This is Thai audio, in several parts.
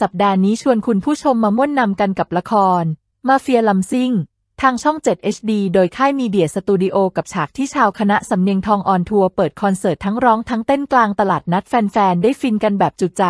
สัปดาห์นี้ชวนคุณผู้ชมมาม่วนนำกันกับละครมาเฟียลัมซิ่งทางช่อง 7 HD โดยค่ายมีเดียสตูดิโอ กับฉากที่ชาวคณะสำเนียงทอง ออนทัวร์เปิดคอนเสิร์ตทั้งร้องทั้งเต้นกลางตลาดนัดแฟน ๆ ได้ฟินกันแบบจุใจ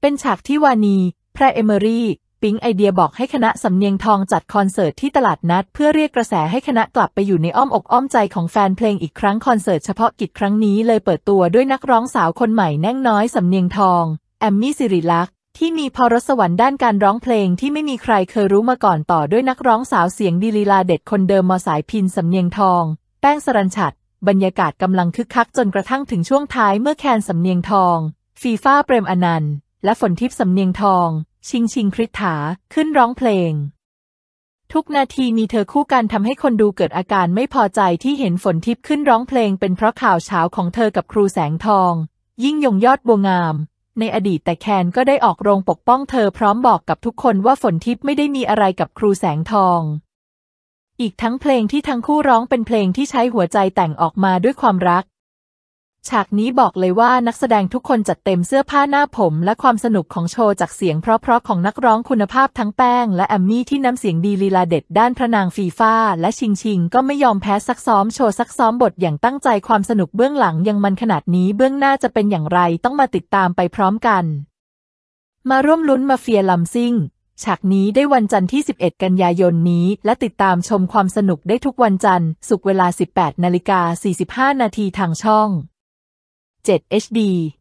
เป็นฉากที่วานี แพรเอเมอรี่ปิ๊งไอเดียบอกให้คณะสำเนียงทอง จัดคอนเสิร์ตที่ตลาดนัด เพื่อเรียกกระแสให้คณะกลับไปอยู่ในอ้อมอกอ้อมใจของแฟนเพลงอีกครั้งคอนเสิร์ตเฉพาะกิจครั้งนี้เลยเปิดตัวด้วยนักร้องสาวคนใหม่แน่งน้อยสำเนียงทองแอมมี่สิริลักษ์ที่มีพรสวรรค์ด้านการร้องเพลงที่ไม่มีใครเคยรู้มาก่อนต่อด้วยนักร้องสาวเสียงดีลีลาเด็ดคนเดิมมอสายพินสำเนียงทอง แป้งสรัญชัด บรรยากาศกำลังคึกคักจนกระทั่งถึงช่วงท้ายเมื่อแคนสำเนียงทอง ฟีฟ้าเปรมอนันต์ และฝนทิพย์สำเนียงทอง ชิงชิงคริษฐาขึ้นร้องเพลง ทุกนาทีมีเธอคู่กันทำให้คนดูเกิดอาการไม่พอใจที่เห็นฝนทิพย์ขึ้นร้องเพลง เป็นเพราะข่าวเช้าของเธอกับครูแสงทอง ยิ่งยงยอดบัวงามในอดีตแต่แคนก็ได้ออกโรงปกป้องเธอพร้อมบอกกับทุกคนว่าฝนทิพย์ไม่ได้มีอะไรกับครูแสงทอง อีกทั้งเพลงที่ทั้งคู่ร้องเป็นเพลงที่ใช้หัวใจแต่งออกมาด้วยความรักฉากนี้บอกเลยว่านักแสดงทุกคนจัดเต็มเสื้อผ้าหน้าผม และความสนุกของโชว์จากเสียงเพราะๆของนักร้องคุณภาพทั้งแป้ง และแอมมี่ที่น้ำเสียงดีลีลาเด็ดด้านพระนางฟีฟ้าและชิงชิงก็ไม่ยอมแพ้ซักซ้อมโชว์ซักซ้อมบทอย่างตั้งใจความสนุกเบื้องหลังยังมันขนาดนี้เบื้องหน้าจะเป็นอย่างไรต้องมาติดตามไปพร้อมกัน มาร่วมลุ้นมาเฟียลัมซิ่งฉากนี้ได้วันจันทร์ที่ 11 กันยายนนี้ และติดตามชมความสนุกได้ทุกวันจันทร์สุกเวลา 18นาฬิกา45นาทีทางช่อง7 HD